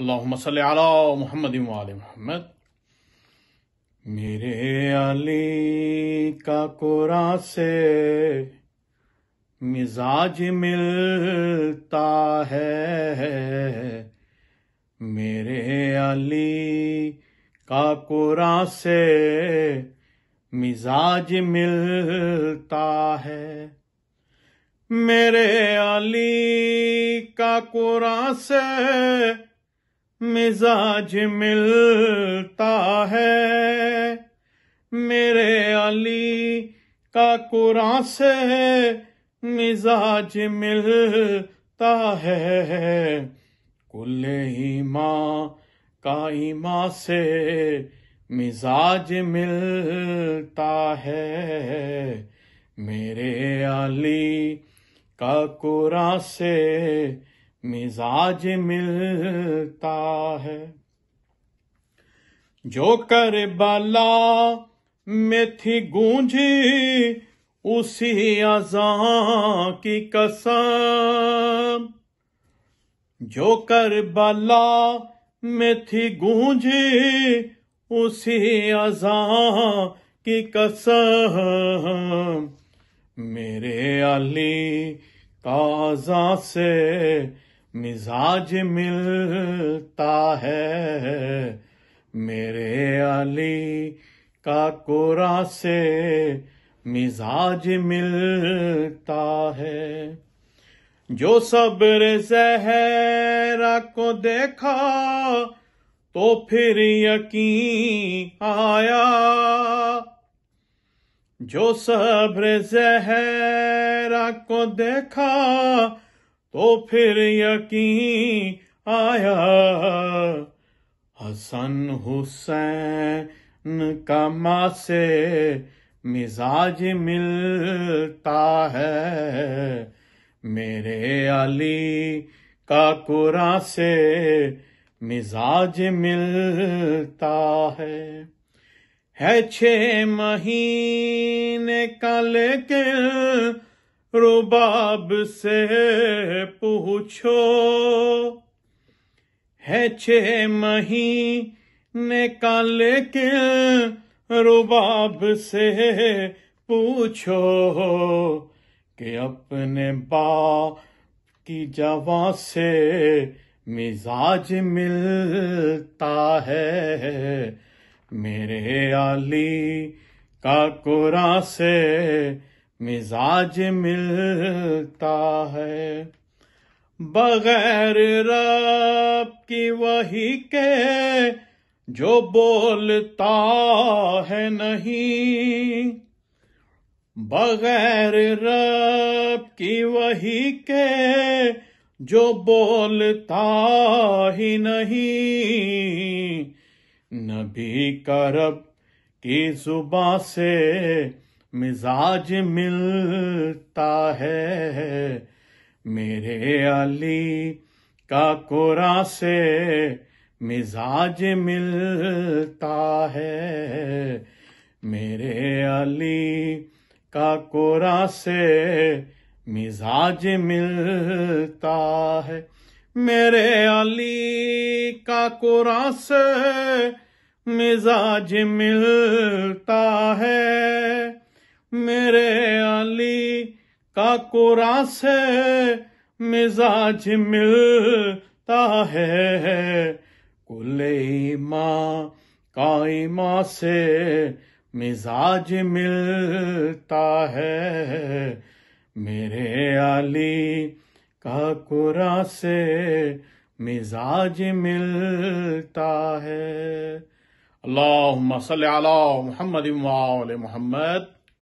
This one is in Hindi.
अल्लाह सल्ली अला मोहम्मद मोहम्मद मेरे अली का कोरा से मिजाज मिलता है मेरे अली का कोरा से मिजाज मिलता है मेरे अली का कोरा से मिजाज मिलता है मेरे अली का कुरान से मिजाज मिलता है कुल ईमा का ईमा से मिजाज मिलता है मेरे अली का कुरान से मिजाज मिलता है जो कर बाला मेथी गूंजी उसी अजां की कसम जो कर बाला मेथी गूंजी उसी अजां की कसम मेरे अली काजा से मिजाज मिलता है मेरे अली का कोरा से मिजाज मिलता है जो सब्र सहरा को देखा तो फिर यकीन आया जो सब्र सहरा को देखा तो फिर यकीन आया हसन हुसैन का माँ से मिजाज मिलता है मेरे अली का कुरा से मिजाज मिलता है है छे महीने का लेकिन रोबाब से पूछो है मही ने का के रोबाब से पूछो कि अपने बाप की जवा से मिजाज मिलता है मेरे आली का कोरा से मिजाज मिलता है बगैर रब की वही के जो बोलता है नहीं बगैर रब की वही के जो बोलता ही नहीं नबी करब की जुबा से मिजाज मिलता है मेरे अली का कोरा से मिजाज मिलता है मेरे अली का कोरा से मिजाज मिलता है मेरे अली का कोरा से मिजाज मिलता है मेरे आली का कोरा से मिजाज मिलता है माँ कायमा से मिजाज मिलता है मेरे आली का कुरा से मिजाज मिलता है अल्लाह अला मोहम्मद मोहम्मद